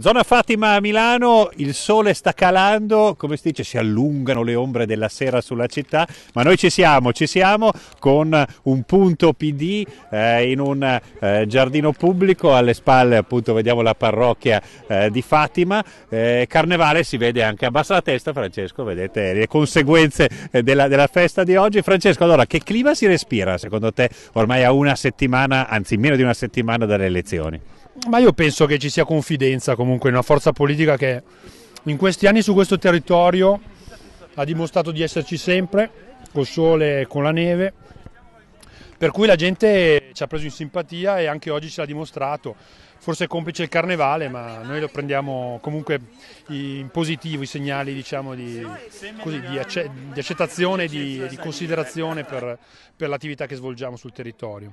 Zona Fatima a Milano, il sole sta calando, come si dice, si allungano le ombre della sera sulla città, ma noi ci siamo, ci siamo con un punto PD eh, in un eh, giardino pubblico, alle spalle appunto vediamo la parrocchia eh, di Fatima, eh, Carnevale si vede anche, abbassa la testa Francesco, vedete le conseguenze eh, della, della, festa di oggi. Francesco, allora che clima si respira secondo te ormai a una settimana, anzi meno di una settimana dalle elezioni? ma io penso che ci sia confidenza comunque in una forza politica che in questi anni su questo territorio ha dimostrato di esserci sempre, col sole e con la neve, per cui la gente ci ha preso in simpatia e anche oggi ce l'ha dimostrato. Forse è complice il carnevale, ma noi lo prendiamo comunque in positivo i segnali diciamo, di, così, di, acce, di, accettazione e di, di, considerazione per, per l'attività che svolgiamo sul territorio.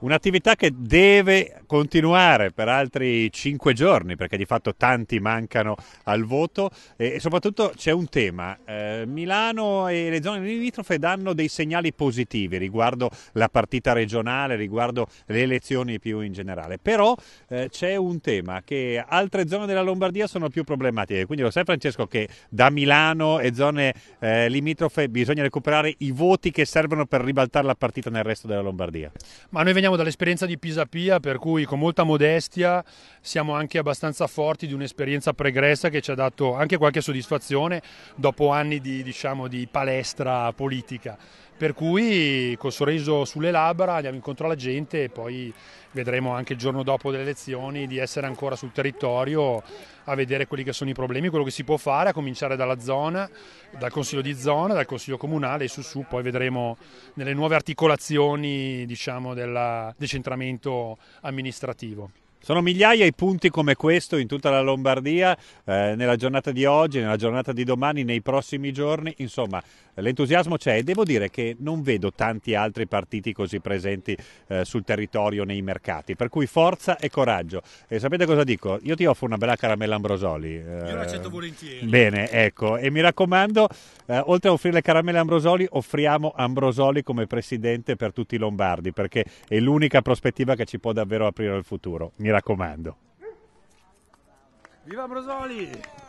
Un'attività che deve continuare per altri cinque giorni, perché di fatto tanti mancano al voto e soprattutto c'è un tema. Eh, Milano e le zone limitrofe danno dei segnali positivi riguardo la partita regionale, riguardo le elezioni più in generale, però eh, c'è un tema che altre zone della Lombardia sono più problematiche, quindi lo sai Francesco che da Milano e zone eh, limitrofe bisogna recuperare i voti che servono per ribaltare la partita nel resto della Lombardia. Ma noi veniamo dall'esperienza di Pisapia per cui noi con molta modestia siamo anche abbastanza forti di un'esperienza pregressa che ci ha dato anche qualche soddisfazione dopo anni di, diciamo, di palestra politica per cui col sorriso sulle labbra andiamo incontro alla gente e poi vedremo anche il giorno dopo delle elezioni di essere ancora sul territorio a vedere quelli che sono i problemi, quello che si può fare, a cominciare dalla zona, dal consiglio di zona, dal consiglio comunale e su su, poi vedremo nelle nuove articolazioni diciamo, del decentramento amministrativo. Sono migliaia i punti come questo in tutta la Lombardia, eh, nella giornata di oggi, nella giornata di domani, nei prossimi giorni. Insomma, l'entusiasmo c'è e devo dire che non vedo tanti altri partiti così presenti eh, sul territorio, nei mercati. Per cui forza e coraggio. E sapete cosa dico? Io ti offro una bella caramella Ambrosoli. Eh, Io l'accetto volentieri. Bene, ecco. E mi raccomando, eh, oltre a offrire le caramelle Ambrosoli, offriamo Ambrosoli come presidente per tutti i Lombardi, perché è l'unica prospettiva che ci può davvero aprire il futuro. Mi raccomando. Viva Brosoli!